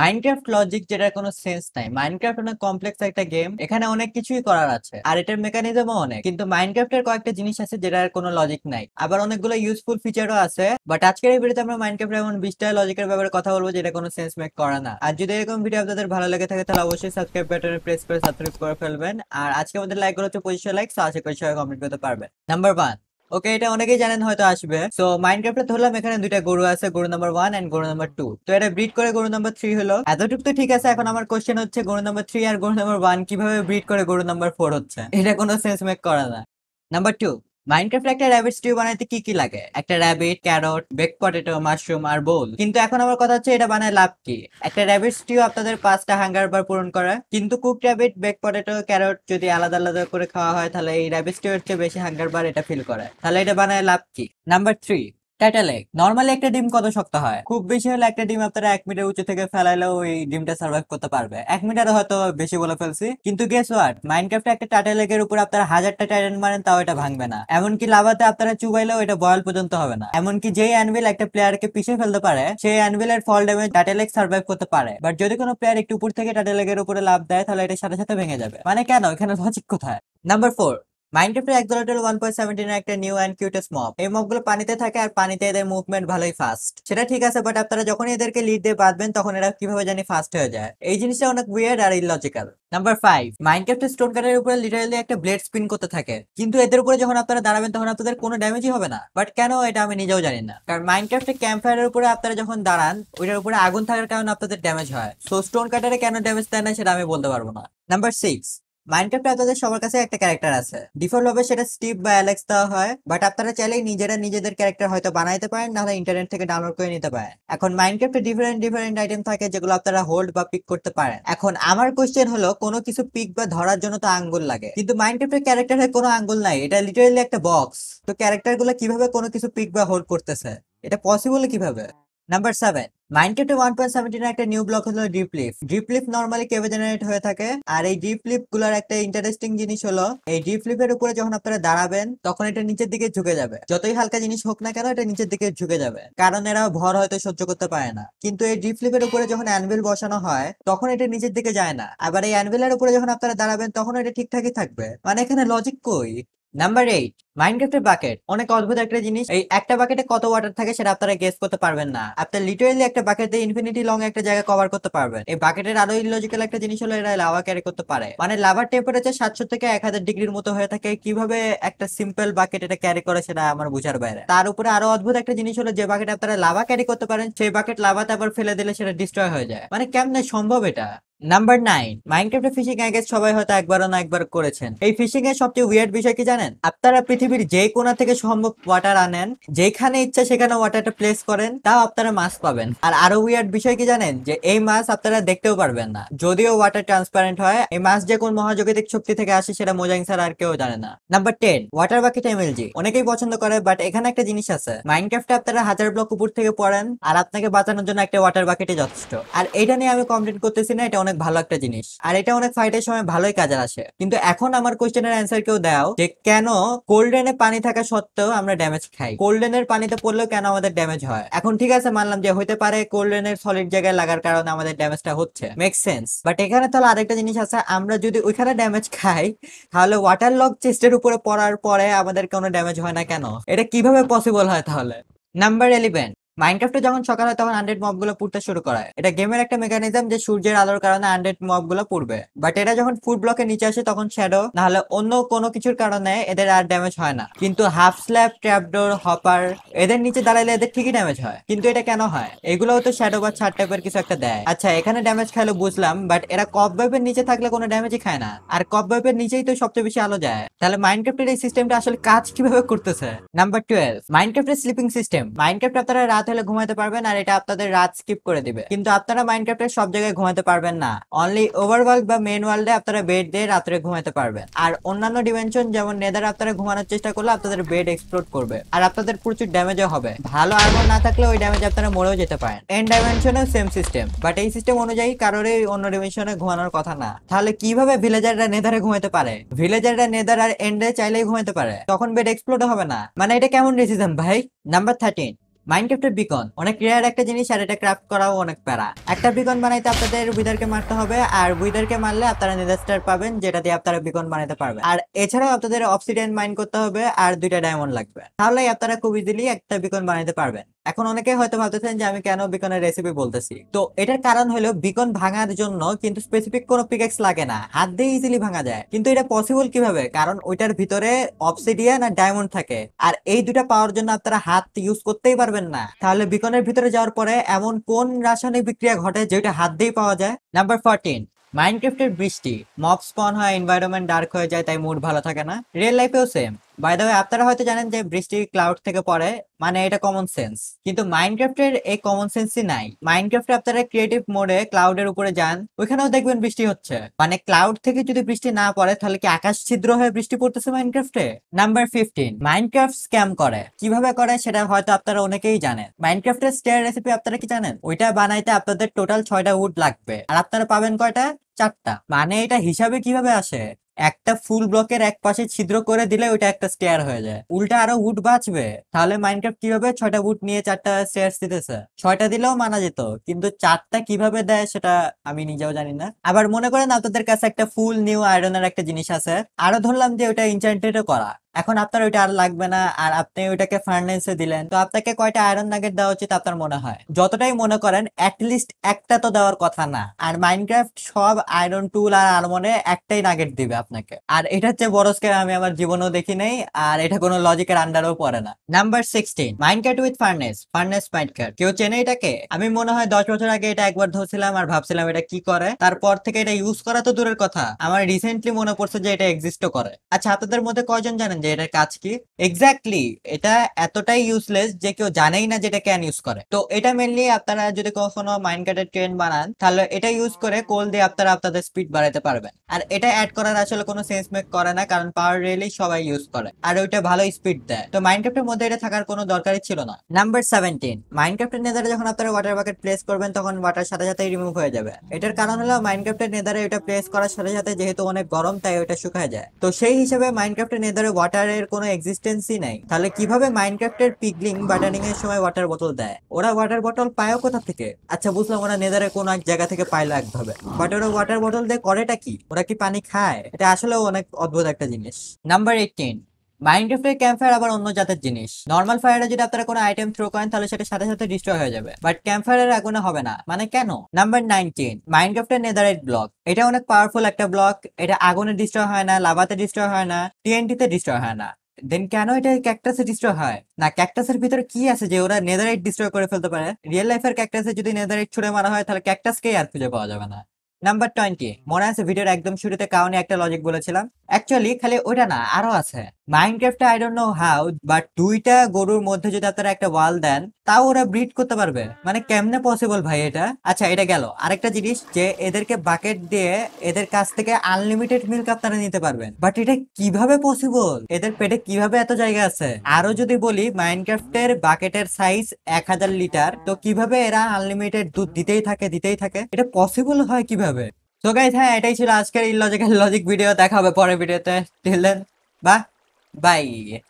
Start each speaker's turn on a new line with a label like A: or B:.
A: Minecraft logic যেটার কোনো sense নাই মাইনক্রাফট অনেক কমপ্লেক্স একটা গেম এখানে অনেক কিছুই করার আছে আর এটার মেকানিজমও অনেক কিন্তু এর কয়েকটা জিনিস আছে যেটার কোনো লজিক নাই আবার অনেকগুলো ইউজফুল ফিচারও আছে বাট আজকের এই ভিডিওতে আমরা মাইনক্রাফট এমন বিশটা লজিকের ব্যাপারে কথা বলবো যেটা কোনো সেন্স মেক করে না আর যদি এরকম ভিডিও আপনাদের ভালো লাগে থাকে তাহলে অবশ্যই সাবস্ক্রাইব বাটনে প্রেস করে সাবস্ক্রাইব করে ফেলবেন আর আজকে আমাদের লাইক গুলো হচ্ছে পঁচিশশো লাইক আশা করি সবাই কমেন্ট করতে পারবেন নাম্বার ওয়ান ওকে এটা অনেকেই জানেন হয়তো আসবে সো মাইনক্রাফটে ধরলাম এখানে দুইটা গরু আছে গরু নাম্বার ওয়ান এন্ড গরু নাম্বার টু তো এটা ব্রিড করে গরু নাম্বার থ্রি হলো এতটুক তো ঠিক আছে এখন আমার কোয়েশ্চেন হচ্ছে গরু নাম্বার থ্রি আর গরু নাম্বার ওয়ান কিভাবে ব্রিড করে গরু নাম্বার ফোর হচ্ছে এটা কোনো সেন্স মেক করা না নাম্বার টু মাইনক্রাফট একটা র্যাবিট স্টিউ বানাইতে কি কি লাগে একটা rabbit carrot baked potato mushroom আর বোল কিন্তু এখন আমার কথা হচ্ছে এটা বানায় লাভ কি একটা র্যাবিট স্টিউ আপনাদের পাঁচটা হাঙ্গার বার পূরণ করা কিন্তু cook rabbit baked potato carrot যদি আলাদা আলাদা করে খাওয়া হয় তাহলে এই র্যাবিট স্টিউ হচ্ছে বেশি হাঙ্গার বার এটা ফিল করে তাহলে এটা বানায় লাভ কি নাম্বার থ্রি টাইটালেক নর্মালি একটা ডিম কত শক্ত হয় খুব বেশি হলে একটা ডিম আপনারা এক মিটার উঁচু থেকে ফেলাইলেও এই ডিমটা সার্ভাইভ করতে পারবে এক মিটার হয়তো বেশি বলে ফেলছি কিন্তু গেস ওয়াট মাইনক্রাফটে একটা টাইটালেকের উপর আপনারা হাজারটা টাইটান মারেন তাও এটা ভাঙবে না এমনকি লাভাতে আপনারা চুবাইলেও এটা বয়াল পর্যন্ত হবে না এমনকি যেই অ্যানভিল একটা প্লেয়ারকে পিছিয়ে ফেলতে পারে সেই অ্যানভিলের ফল ড্যামেজ টাইটালেক সার্ভাইভ করতে পারে বাট যদি কোনো প্লেয়ার একটু উপর থেকে টাইটালেকের উপরে লাভ দেয় তাহলে এটা সাথে সাথে ভেঙে যাবে মানে কেন এখানে লজিক কোথায় নাম্বার ফোর মাইনক্রাফটের এক্সোলেটর ওয়ান পয়েন্ট সেভেন্টিন একটা নিউ অ্যান্ড কিউটেস মপ এই মপগুলো পানিতে থাকে আর পানিতে এদের মুভমেন্ট ভালোই ফাস্ট সেটা ঠিক আছে বাট আপনারা যখন এদেরকে লিড দিয়ে বাঁধবেন তখন এরা কিভাবে জানি ফাস্ট হয়ে যায় এই জিনিসটা অনেক উইয়ার্ড আর ইলজিক্যাল নাম্বার ফাইভ মাইনক্রাফটের স্টোন কাটারের উপরে লিটারালি একটা ব্লেড স্পিন করতে থাকে কিন্তু এদের উপরে যখন আপনারা দাঁড়াবেন তখন আপনাদের কোনো ড্যামেজই হবে না বাট কেন এটা আমি নিজেও জানি না কারণ মাইনক্রাফটের ক্যাম্প ফায়ারের উপরে আপনারা যখন দাঁড়ান ওইটার উপরে আগুন থাকার কারণে আপনাদের ড্যামেজ হয় সো স্টোন কাটারে কেন ড্যামেজ দেয় না সেটা আমি বলতে পারবো না নাম্বার সিক্স মাইনক্রাফটে আপনাদের সবার কাছে একটা ক্যারেক্টার আছে ডিফল্ট ভাবে সেটা স্টিভ বা অ্যালেক্স দেওয়া হয় বাট আপনারা চাইলেই নিজেরা নিজেদের ক্যারেক্টার হয়তো বানাইতে পারেন না হলে ইন্টারনেট থেকে ডাউনলোড করে নিতে পারেন এখন মাইনক্রাফটে ডিফারেন্ট ডিফারেন্ট আইটেম থাকে যেগুলো আপনারা হোল্ড বা পিক করতে পারেন এখন আমার কোয়েশ্চেন হলো কোনো কিছু পিক বা ধরার জন্য তো আঙ্গুল লাগে কিন্তু মাইনক্রাফটের ক্যারেক্টারে কোনো আঙ্গুল নাই এটা লিটারেলি একটা বক্স তো ক্যারেক্টারগুলো কিভাবে কোনো কিছু পিক বা হোল্ড করতেছে এটা পসিবল কিভাবে নাম্বার সেভেন মাইনক্রাফটে ওয়ান পয়েন্ট সেভেন্টিন একটা নিউ ব্লক হলো ডিপ্লিফ ডিপ্লিফ নর্মালি কেবে জেনারেট হয়ে থাকে আর এই ডিপ্লিফ গুলার একটা ইন্টারেস্টিং জিনিস হলো এই ডিপ্লিফ এর উপরে যখন আপনারা দাঁড়াবেন তখন এটা নিচের দিকে ঝুঁকে যাবে যতই হালকা জিনিস হোক না কেন এটা নিচের দিকে ঝুঁকে যাবে কারণ এরা ভর হয়তো সহ্য করতে পারে না কিন্তু এই ডিপ্লিফ উপরে যখন অ্যানভিল বসানো হয় তখন এটা নিচের দিকে যায় না আবার এই অ্যানভিলের উপরে যখন আপনারা দাঁড়াবেন তখন এটা ঠিকঠাকই থাকবে মানে এখানে লজিক কই নাম্বার এইট মাইনক্রাফটের বাকেট অনেক অদ্ভুত একটা জিনিস এই একটা বাকেটে কত ওয়াটার থাকে সেটা আপনারা গেস করতে পারবেন না আপনার লিটারেলি একটা বাকেট দিয়ে ইনফিনিটি লং একটা জায়গা কভার করতে পারবেন এই বাকেটের আরো ইলজিক্যাল একটা জিনিস হলো এরা লাভা ক্যারি করতে পারে মানে লাভার টেম্পারেচার সাতশো থেকে এক ডিগ্রির মতো হয়ে থাকে কিভাবে একটা সিম্পল বাকেট এটা ক্যারি করে সেটা আমার বুঝার বাইরে তার উপরে আরো অদ্ভুত একটা জিনিস হলো যে বাকেট আপনারা লাভা ক্যারি করতে পারেন সেই বাকেট লাভাতে আবার ফেলে দিলে সেটা ডিস্ট্রয় হয়ে যায় মানে কেমনে সম্ভব এটা নাম্বার নাইন মাইনক্রাফ্টের ফিশিং আই সবাই হয়তো একবার না একবার করেছেন এই ফিশিং এর সবচেয়ে উইয়ার্ড বিষয় কি জানেন আপনারা পৃথিবী পৃথিবীর যে কোনা থেকে সম্ভব ওয়াটার আনেন যেখানে ইচ্ছা সেখানে ওয়াটারটা প্লেস করেন তাও আপনারা মাছ পাবেন আর আরো উইয়ার্ড বিষয় কি জানেন যে এই মাছ আপনারা দেখতেও পারবেন না যদিও ওয়াটার ট্রান্সপারেন্ট হয় এই মাছ যে কোন মহাজগতিক শক্তি থেকে আসে সেটা মোজাং স্যার আর কেউ জানে না number ten water bucket MLG অনেকেই পছন্দ করে বাট এখানে একটা জিনিস আছে মাইনক্রাফটে আপনারা হাজার ব্লক উপর থেকে পড়েন আর আপনাকে বাঁচানোর জন্য একটা ওয়াটার বাকেটই যথেষ্ট আর এটা নিয়ে আমি কমপ্লিট করতেছি না এটা অনেক ভালো একটা জিনিস আর এটা অনেক ফাইটের সময় ভালোই কাজে আসে কিন্তু এখন আমার কোয়েশ্চেনের অ্যান্সার কেউ দাও যে কেন কোল্ড কোল্ডেনে পানি থাকা সত্ত্বেও আমরা ড্যামেজ খাই কোল্ডেনের পানিতে পড়লেও কেন আমাদের ড্যামেজ হয় এখন ঠিক আছে মানলাম যে হতে পারে কোল্ডেনের সলিড জায়গায় লাগার কারণে আমাদের ড্যামেজটা হচ্ছে মেক সেন্স বাট এখানে তাহলে আরেকটা জিনিস আছে আমরা যদি ওইখানে ড্যামেজ খাই তাহলে ওয়াটার লক চেস্টের উপরে পড়ার পরে আমাদের কোনো ড্যামেজ হয় না কেন এটা কিভাবে পসিবল হয় তাহলে নাম্বার এলিভেন মাইনক্রাফটে যখন সকাল হয় তখন আন্ড্রেড মব গুলো পুড়তে শুরু করে এটা গেমের একটা মেকানিজম যে সূর্যের আলোর কারণে আন্ড্রেড মব গুলো পুড়বে বাট এটা যখন ফুড ব্লকের নিচে আসে তখন শ্যাডো নাহলে অন্য কোনো কিছুর কারণে এদের আর ড্যামেজ হয় না কিন্তু হাফ স্ল্যাব ট্র্যাপডোর হপার এদের নিচে দাঁড়াইলে এদের ঠিকই ড্যামেজ হয় কিন্তু এটা কেন হয় এগুলো তো শ্যাডো বা ছাড় টাইপের কিছু একটা দেয় আচ্ছা এখানে ড্যামেজ খাইলে বুঝলাম বাট এরা কপ ওয়েবের নিচে থাকলে কোনো ড্যামেজই খায় না আর কপ ওয়েবের নিচেই তো সবচেয়ে বেশি আলো যায় তাহলে মাইনক্রাফটের এই সিস্টেমটা আসলে কাজ কিভাবে করতেছে নাম্বার টুয়েলভ মাইনক্রাফটের স্লিপিং সিস্টেম মাইনক্রাফ্ট আপনারা রাত রাত হলে ঘুমাতে পারবেন আর এটা আপনাদের রাত স্কিপ করে দিবে কিন্তু আপনারা মাইনক্রাফটের সব জায়গায় ঘুমাতে পারবেন না অনলি ওভারওয়ার্ল্ড বা মেন ওয়ার্ল্ডে আপনারা বেড দিয়ে রাত্রে ঘুমাতে পারবেন আর অন্যান্য ডিমেনশন যেমন নেদার আপনারা ঘুমানোর চেষ্টা করলে আপনাদের বেড এক্সপ্লোর করবে আর আপনাদের প্রচুর ড্যামেজও হবে ভালো আর্মার না থাকলে ওই ড্যামেজ আপনারা মরেও যেতে পারেন এন ডাইমেনশনে সেম সিস্টেম বাট এই সিস্টেম অনুযায়ী কারোরই অন্য ডিমেনশনে ঘুমানোর কথা না তাহলে কিভাবে ভিলেজাররা নেদারে ঘুমাতে পারে ভিলেজাররা নেদার আর এন্ডে চাইলেই ঘুমাতে পারে তখন বেড এক্সপ্লোর হবে না মানে এটা কেমন ডিসিশন ভাই নাম্বার থার্টিন মাইনক্রাফটের বিকন অনেক রেয়ার একটা জিনিস আর এটা ক্রাফট করাও অনেক প্যারা একটা বিকন বানাইতে আপনাদের উইদারকে মারতে হবে আর উইদারকে মারলে আপনারা নেদাস্টার পাবেন যেটা দিয়ে আপনারা বিকন বানাতে পারবে আর এছাড়াও আপনাদের অক্সিডেন্ট মাইন করতে হবে আর দুইটা ডায়মন্ড লাগবে তাহলে আপনারা খুব ইজিলি একটা বিকন বানাতে পারবেন এখন অনেকে হয়তো ভাবতেছেন যে আমি কেন বিকনের রেসিপি বলতেছি তো এটার কারণ হলো বিকন ভাঙার জন্য কিন্তু স্পেসিফিক কোনো পিকেক্স লাগে না হাত দিয়ে ইজিলি ভাঙা যায় কিন্তু এটা পসিবল কিভাবে কারণ ওইটার ভিতরে অবসিডিয়ান আর ডায়মন্ড থাকে আর এই দুটা পাওয়ার জন্য আপনারা হাত ইউজ করতেই পারবেন না তাহলে বিকনের ভিতরে যাওয়ার পরে এমন কোন রাসায়নিক বিক্রিয়া ঘটে যেটা হাত দিয়ে পাওয়া যায় নাম্বার ফোরটিন মাইনক্রাফটের বৃষ্টি মব স্পন হয় এনভায়রনমেন্ট ডার্ক হয়ে যায় তাই মুড ভালো থাকে না রিয়েল লাইফেও সেম বাই দ্য ওয়ে আপনারা হয়তো জানেন যে বৃষ্টি ক্লাউড থেকে পড়ে মানে এটা কমন সেন্স কিন্তু মাইনক্রাফটের এই কমন সেন্সই নাই মাইনক্রাফটে আপনারা ক্রিয়েটিভ মোডে ক্লাউডের উপরে যান ওইখানেও দেখবেন বৃষ্টি হচ্ছে মানে ক্লাউড থেকে যদি বৃষ্টি না পড়ে তাহলে কি আকাশ ছিদ্র হয়ে বৃষ্টি পড়তেছে মাইনক্রাফটে নাম্বার ফিফটিন মাইনক্রাফট স্ক্যাম করে কিভাবে করে সেটা হয়তো আপনারা অনেকেই জানেন মাইনক্রাফটের স্টেয়ার রেসিপি আপনারা কি জানেন ওইটা বানাইতে আপনাদের টোটাল ছয়টা উড লাগবে আর আপনারা পাবেন কয়টা চারটা মানে এটা হিসাবে কিভাবে আসে একটা ফুল ব্লকের এক পাশে ছিদ্র করে দিলে ওইটা একটা স্টেয়ার হয়ে যায় উল্টা আরো উড বাঁচবে তাহলে মাইন্ড কিভাবে ছয়টা উট নিয়ে চারটা স্টেয়ার দিতেছে ছয়টা দিলেও মানা যেত কিন্তু চারটা কিভাবে দেয় সেটা আমি নিজেও জানি না আবার মনে করেন আপনাদের কাছে একটা ফুল নিউ আয়রনের একটা জিনিস আছে আরো ধরলাম যে ওটা ইনচার্টেড করা এখন আপনার ওইটা আর লাগবে না আর আপনি ওইটাকে ফার্নেন্সে দিলেন তো আপনাকে কয়টা আয়রন নাগেট দেওয়া উচিত আপনার মনে হয় যতটাই মনে করেন অ্যাটলিস্ট একটা তো দেওয়ার কথা না আর মাইনক্রাফট সব আয়রন টুল আর আলমনে একটাই নাগেট দিবে আপনাকে আর এটা হচ্ছে বড় স্কেল আমি আমার জীবনেও দেখি নাই আর এটা কোনো লজিকের আন্ডারও পড়ে না number sixteen minecart with furnace furnace minecart কেউ চেনে এটাকে আমি মনে হয় দশ বছর আগে এটা একবার ধরছিলাম আর ভাবছিলাম এটা কি করে তারপর থেকে এটা ইউজ করা তো দূরের কথা আমার রিসেন্টলি মনে পড়ছে যে এটা এক্সিস্টও করে আচ্ছা আপনাদের মধ্যে কয়জন জানেন যে এটার কাজ কি এক্স্যাক্টলি এটা এতটাই ইউজলেস যে কেউ জানেই না যে এটা ক্যান ইউজ করে তো এটা মেনলি আপনারা যদি কখনো মাইন্ড কাটের ট্রেন বানান তাহলে এটা ইউজ করে কোল দিয়ে আপনারা আপনাদের স্পিড বাড়াতে পারবেন আর এটা অ্যাড করার আসলে কোনো সেন্স মেক করে না কারণ পাওয়ার রেলই সবাই ইউজ করে আর ওইটা ভালো স্পিড দেয় তো মাইনক্রাফটের মধ্যে এটা থাকার কোনো দরকারই ছিল না নাম্বার সেভেন্টিন মাইনক্রাফটের নেদারে যখন আপনারা ওয়াটার বাকেট প্লেস করবেন তখন ওয়াটার সাথে সাথেই রিমুভ হয়ে যাবে এটার কারণ হলো মাইনক্রাফটের নেদারে এটা প্লেস করার সাথে সাথে যেহেতু অনেক গরম তাই ওটা শুকায় যায় তো সেই হিসেবে মাইনক্রাফটের নেদারে ওয়াটার ওয়াটারের কোনো এক্সিস্টেন্সই নাই তাহলে কিভাবে মাইনক্রাফটের পিগলিং বাটারিং এর সময় ওয়াটার বোতল দেয় ওরা ওয়াটার বোতল পায়ও কোথা থেকে আচ্ছা বুঝলাম ওরা নেদারে কোনো এক জায়গা থেকে পাইলো একভাবে বাট ওরা ওয়াটার বোতল দিয়ে করেটা কি ওরা কি পানি খায় এটা আসলে অনেক অদ্ভুত একটা জিনিস নাম্বার এইটিন মাইনক্রাফটে ক্যাম্প ফায়ার আবার অন্য জাতের জিনিস নর্মাল ফায়ারে যদি আপনারা কোনো আইটেম থ্রো করেন তাহলে সেটা সাথে সাথে ডিস্ট্রয় হয়ে যাবে বাট ক্যাম্প ফায়ারের আগুনে হবে না মানে কেন নাম্বার নাইনটিন মাইনক্রাফটের নেদারাইট ব্লক এটা অনেক পাওয়ারফুল একটা ব্লক এটা আগুনে ডিস্ট্রয় হয় না লাভাতে ডিস্ট্রয় হয় না টিএনটিতে ডিস্ট্রয় হয় না দেন কেন এটা ক্যাকটাসে ডিস্ট্রয় হয় না ক্যাকটাসের ভিতরে কি আছে যে ওরা নেদারাইট ডিস্ট্রয় করে ফেলতে পারে রিয়েল লাইফের ক্যাকটাসে যদি নেদারাইট ছুড়ে মারা হয় তাহলে ক্যাকটাসকেই আর খুঁজে পাওয়া যাবে না নাম্বার টোয়েন্টি মনে আছে ভিডিওর একদম শুরুতে কাউনি একটা লজিক বলেছিলাম অ্যাকচুয়ালি খালি ওটা না আরো আছে মাইনক্রাফটে I don't know how but দুইটা গরুর মধ্যে যদি আপনারা একটা ওয়াল দেন তাও ওরা ব্রিড করতে পারবে মানে কেমনে পসিবল ভাই এটা আচ্ছা এটা গেল আরেকটা জিনিস যে এদেরকে বাকেট দিয়ে এদের কাছ থেকে আনলিমিটেড মিল্ক আপনারা নিতে পারবেন বাট এটা কিভাবে পসিবল এদের পেটে কিভাবে এত জায়গা আছে আরো যদি বলি মাইনক্রাফটের বাকেটের সাইজ এক হাজার লিটার তো কিভাবে এরা আনলিমিটেড দুধ দিতেই থাকে দিতেই থাকে এটা পসিবল হয় কিভাবে তো গাইজ হ্যাঁ এটাই ছিল আজকের ইলজিক্যাল লজিক ভিডিও দেখা হবে পরের ভিডিওতে দেন বাহ Bye